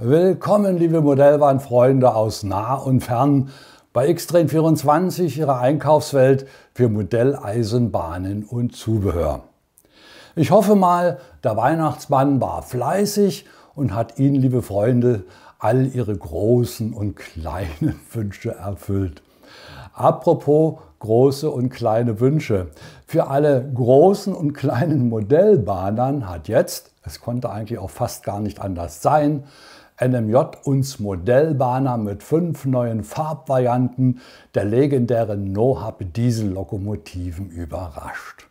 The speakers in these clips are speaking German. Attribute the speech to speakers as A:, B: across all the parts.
A: Willkommen, liebe Modellbahnfreunde aus nah und fern bei Xtrain24, Ihrer Einkaufswelt für Modelleisenbahnen und Zubehör. Ich hoffe mal, der Weihnachtsmann war fleißig und hat Ihnen, liebe Freunde, all Ihre großen und kleinen Wünsche erfüllt. Apropos große und kleine Wünsche. Für alle großen und kleinen Modellbahnern hat jetzt, es konnte eigentlich auch fast gar nicht anders sein, NMJ uns Modellbahner mit fünf neuen Farbvarianten der legendären No-Hub-Diesellokomotiven überrascht.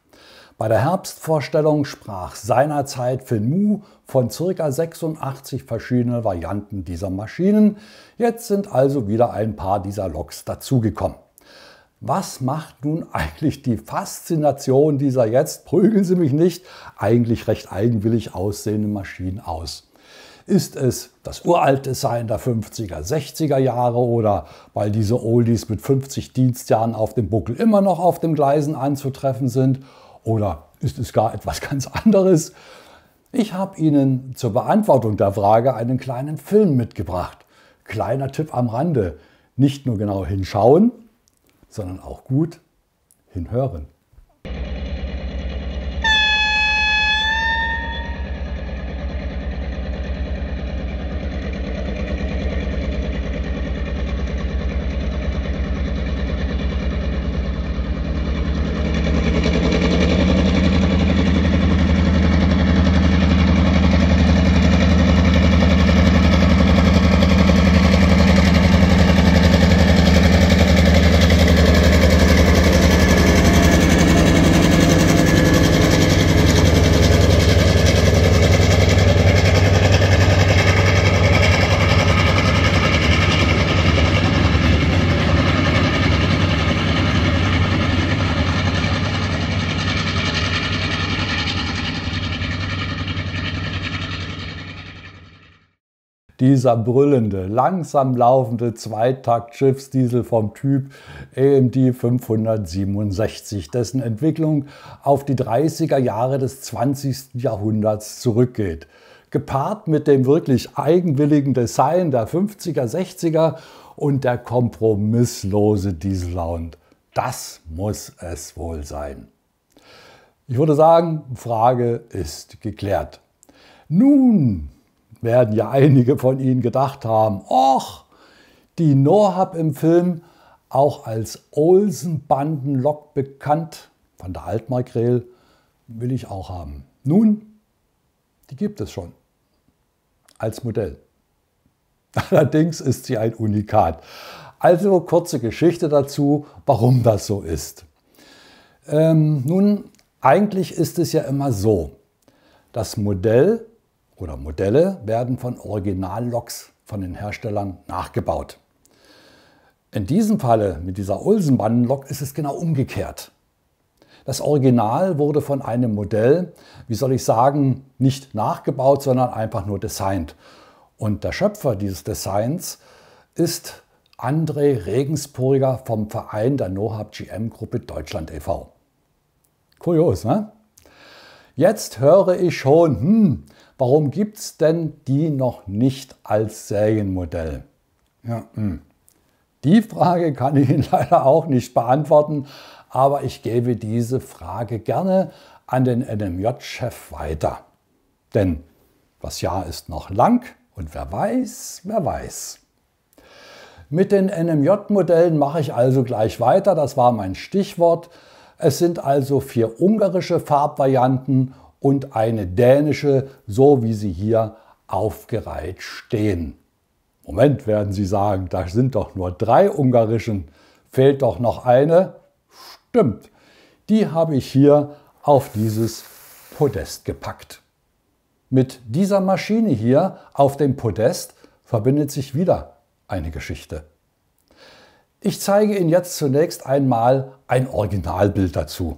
A: Bei der Herbstvorstellung sprach seinerzeit Finn Mu von ca. 86 verschiedenen Varianten dieser Maschinen. Jetzt sind also wieder ein paar dieser Loks dazugekommen. Was macht nun eigentlich die Faszination dieser jetzt, prügeln Sie mich nicht, eigentlich recht eigenwillig aussehenden Maschinen aus? Ist es das uralte Sein der 50er, 60er Jahre oder weil diese Oldies mit 50 Dienstjahren auf dem Buckel immer noch auf den Gleisen anzutreffen sind? Oder ist es gar etwas ganz anderes? Ich habe Ihnen zur Beantwortung der Frage einen kleinen Film mitgebracht. Kleiner Tipp am Rande. Nicht nur genau hinschauen, sondern auch gut hinhören. dieser brüllende, langsam laufende Zweitakt-Schiffsdiesel vom Typ AMD 567, dessen Entwicklung auf die 30er Jahre des 20. Jahrhunderts zurückgeht. Gepaart mit dem wirklich eigenwilligen Design der 50er, 60er und der kompromisslose diesel Dieselhound. Das muss es wohl sein. Ich würde sagen, Frage ist geklärt. Nun werden ja einige von Ihnen gedacht haben, och, die Norhab im Film, auch als Olsen-Bandenlok bekannt, von der Altmarkrel, will ich auch haben. Nun, die gibt es schon als Modell. Allerdings ist sie ein Unikat. Also kurze Geschichte dazu, warum das so ist. Ähm, nun, eigentlich ist es ja immer so, das Modell oder Modelle werden von Originalloks von den Herstellern nachgebaut. In diesem Falle mit dieser Olsenbannenlok ist es genau umgekehrt. Das Original wurde von einem Modell, wie soll ich sagen, nicht nachgebaut, sondern einfach nur designt. Und der Schöpfer dieses Designs ist André Regenspuriger vom Verein der NoHub GM Gruppe Deutschland e.V. Kurios, ne? Jetzt höre ich schon, hm, warum gibt es denn die noch nicht als Serienmodell? Ja, hm. Die Frage kann ich Ihnen leider auch nicht beantworten, aber ich gebe diese Frage gerne an den NMJ-Chef weiter. Denn das Jahr ist noch lang und wer weiß, wer weiß. Mit den NMJ-Modellen mache ich also gleich weiter, das war mein Stichwort. Es sind also vier ungarische Farbvarianten und eine dänische, so wie sie hier aufgereiht stehen. Moment, werden Sie sagen, da sind doch nur drei ungarischen, fehlt doch noch eine. Stimmt, die habe ich hier auf dieses Podest gepackt. Mit dieser Maschine hier auf dem Podest verbindet sich wieder eine Geschichte. Ich zeige Ihnen jetzt zunächst einmal ein Originalbild dazu.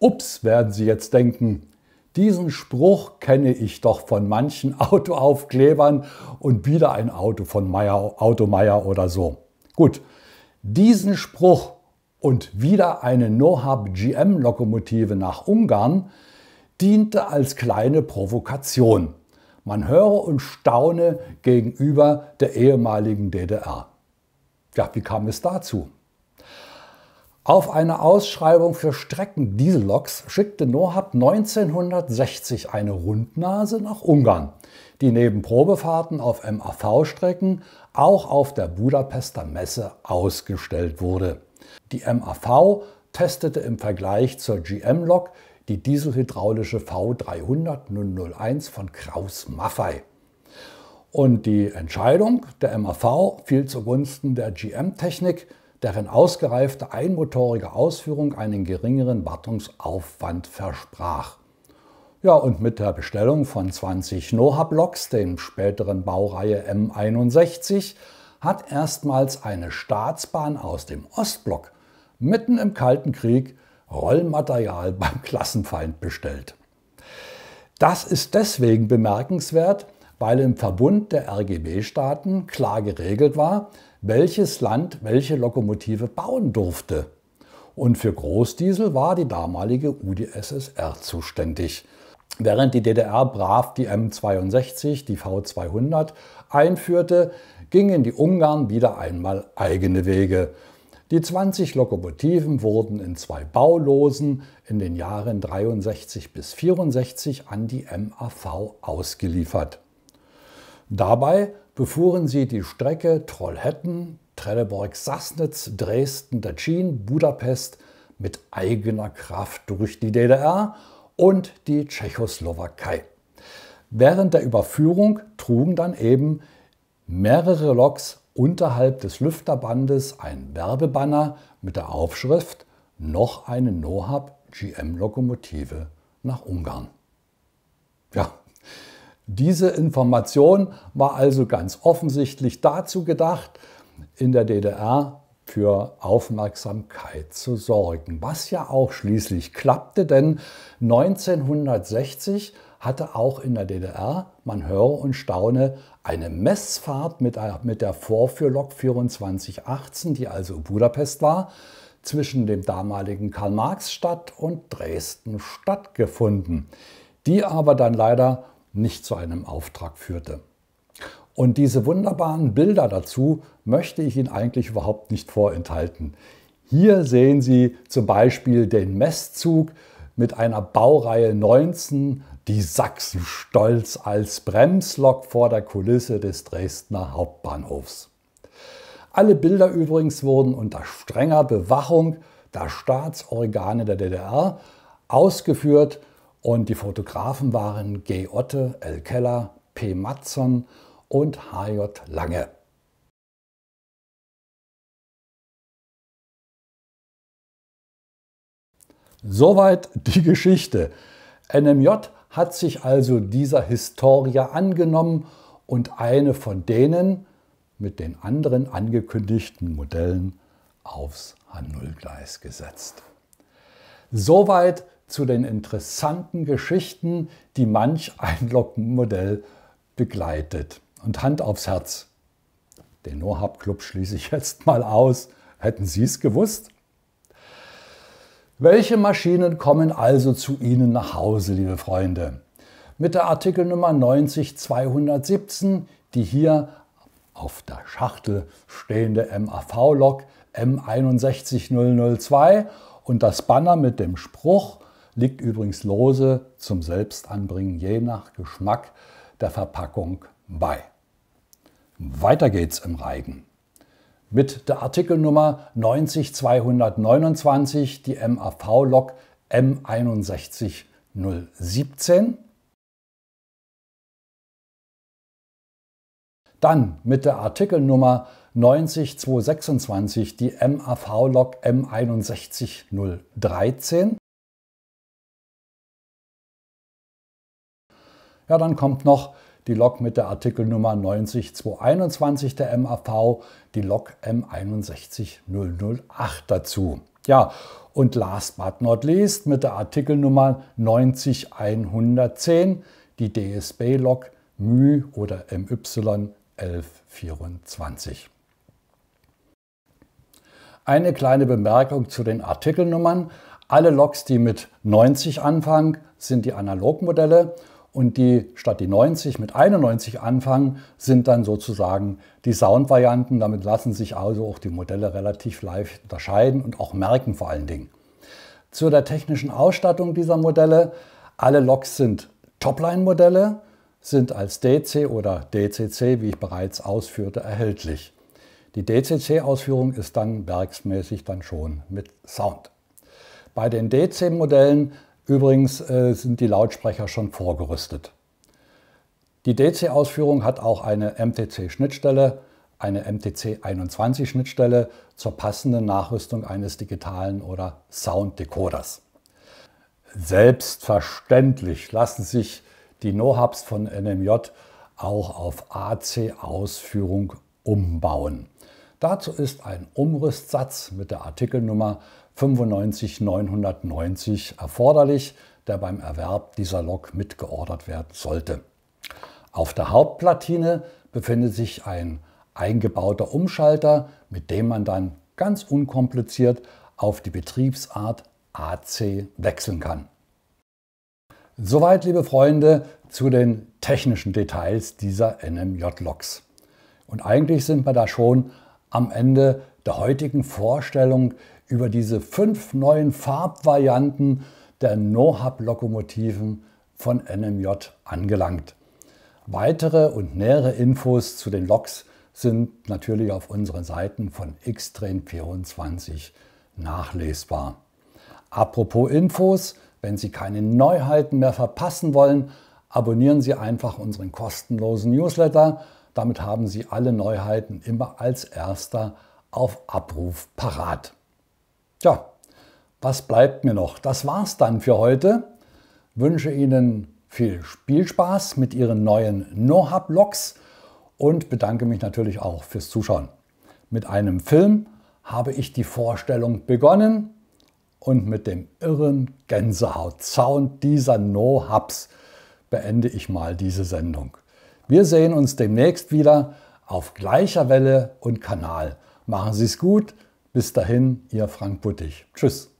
A: Ups, werden Sie jetzt denken, diesen Spruch kenne ich doch von manchen Autoaufklebern und wieder ein Auto von Meier, Auto oder so. Gut, diesen Spruch und wieder eine no GM-Lokomotive nach Ungarn diente als kleine Provokation. Man höre und staune gegenüber der ehemaligen DDR. Ja, wie kam es dazu? Auf eine Ausschreibung für Streckendieselloks schickte Nohab 1960 eine Rundnase nach Ungarn, die neben Probefahrten auf MAV-Strecken auch auf der Budapester Messe ausgestellt wurde. Die MAV testete im Vergleich zur GM-Lok die dieselhydraulische v 300001 von Kraus Maffei. Und die Entscheidung der MAV fiel zugunsten der GM-Technik, deren ausgereifte einmotorige Ausführung einen geringeren Wartungsaufwand versprach. Ja, und mit der Bestellung von 20 Noha-Blocks, dem späteren Baureihe M61, hat erstmals eine Staatsbahn aus dem Ostblock mitten im Kalten Krieg Rollmaterial beim Klassenfeind bestellt. Das ist deswegen bemerkenswert, weil im Verbund der RGB-Staaten klar geregelt war, welches Land welche Lokomotive bauen durfte. Und für Großdiesel war die damalige UdSSR zuständig. Während die DDR brav die M62, die V200 einführte, gingen die Ungarn wieder einmal eigene Wege. Die 20 Lokomotiven wurden in zwei Baulosen in den Jahren 63 bis 64 an die MAV ausgeliefert. Dabei befuhren sie die Strecke Trollhätten, Trelleborg-Sassnitz, Dresden, Tschin, Budapest mit eigener Kraft durch die DDR und die Tschechoslowakei. Während der Überführung trugen dann eben mehrere Loks unterhalb des Lüfterbandes ein Werbebanner mit der Aufschrift Noch eine Nohab GM-Lokomotive nach Ungarn. Ja, diese Information war also ganz offensichtlich dazu gedacht, in der DDR für Aufmerksamkeit zu sorgen, was ja auch schließlich klappte, denn 1960 hatte auch in der DDR, man höre und staune, eine Messfahrt mit der, Vorführlok 2418, die also Budapest war, zwischen dem damaligen Karl-Marx-Stadt und Dresden stattgefunden, die aber dann leider nicht zu einem Auftrag führte. Und diese wunderbaren Bilder dazu möchte ich Ihnen eigentlich überhaupt nicht vorenthalten. Hier sehen Sie zum Beispiel den Messzug mit einer Baureihe 19, die Sachsen stolz als Bremslok vor der Kulisse des Dresdner Hauptbahnhofs. Alle Bilder übrigens wurden unter strenger Bewachung der Staatsorgane der DDR ausgeführt und die Fotografen waren G. Otte, L. Keller, P. Matson und H.J. Lange. Soweit die Geschichte. NMJ hat sich also dieser Historia angenommen und eine von denen mit den anderen angekündigten Modellen aufs H0-Gleis gesetzt. Soweit zu den interessanten Geschichten, die manch ein Lockenmodell begleitet. Und Hand aufs Herz. Den Nohab-Club schließe ich jetzt mal aus. Hätten Sie es gewusst? Welche Maschinen kommen also zu Ihnen nach Hause, liebe Freunde? Mit der Artikelnummer 90217, die hier auf der Schachtel stehende MAV-Lok M61002 und das Banner mit dem Spruch liegt übrigens lose zum Selbstanbringen je nach Geschmack der Verpackung bei. Weiter geht's im Reigen. Mit der Artikelnummer 90229 die MAV-Lok M61017 Dann mit der Artikelnummer 90226 die mav lok M61013. Ja, dann kommt noch die Lok mit der Artikelnummer 90221 der MAV, die Lok M61008 dazu. Ja, und last but not least mit der Artikelnummer 90110 die DSB-Lok MY oder MY 1124. Eine kleine Bemerkung zu den Artikelnummern. Alle Loks, die mit 90 anfangen, sind die Analogmodelle und die statt die 90 mit 91 anfangen, sind dann sozusagen die Soundvarianten. Damit lassen sich also auch die Modelle relativ leicht unterscheiden und auch merken vor allen Dingen. Zu der technischen Ausstattung dieser Modelle. Alle Loks sind Topline-Modelle, sind als DC oder DCC, wie ich bereits ausführte, erhältlich. Die DCC-Ausführung ist dann werksmäßig dann schon mit Sound. Bei den DC-Modellen Übrigens äh, sind die Lautsprecher schon vorgerüstet. Die DC-Ausführung hat auch eine MTC-Schnittstelle, eine MTC21-Schnittstelle zur passenden Nachrüstung eines digitalen oder Sounddecoders. Selbstverständlich lassen sich die No-Hubs von NMJ auch auf AC-Ausführung umbauen. Dazu ist ein Umrüstsatz mit der Artikelnummer 95990 erforderlich, der beim Erwerb dieser Lok mitgeordert werden sollte. Auf der Hauptplatine befindet sich ein eingebauter Umschalter, mit dem man dann ganz unkompliziert auf die Betriebsart AC wechseln kann. Soweit, liebe Freunde, zu den technischen Details dieser NMJ-Loks. Und eigentlich sind wir da schon am Ende der heutigen Vorstellung über diese fünf neuen Farbvarianten der nohub lokomotiven von NMJ angelangt. Weitere und nähere Infos zu den Loks sind natürlich auf unseren Seiten von Xtrain24 nachlesbar. Apropos Infos, wenn Sie keine Neuheiten mehr verpassen wollen, abonnieren Sie einfach unseren kostenlosen Newsletter – damit haben Sie alle Neuheiten immer als erster auf Abruf parat. Tja, was bleibt mir noch? Das war's dann für heute. Wünsche Ihnen viel Spielspaß mit Ihren neuen No-Hub-Logs und bedanke mich natürlich auch fürs Zuschauen. Mit einem Film habe ich die Vorstellung begonnen und mit dem irren Gänsehaut-Sound dieser No-Hubs beende ich mal diese Sendung. Wir sehen uns demnächst wieder auf gleicher Welle und Kanal. Machen Sie es gut. Bis dahin, Ihr Frank Buttig. Tschüss.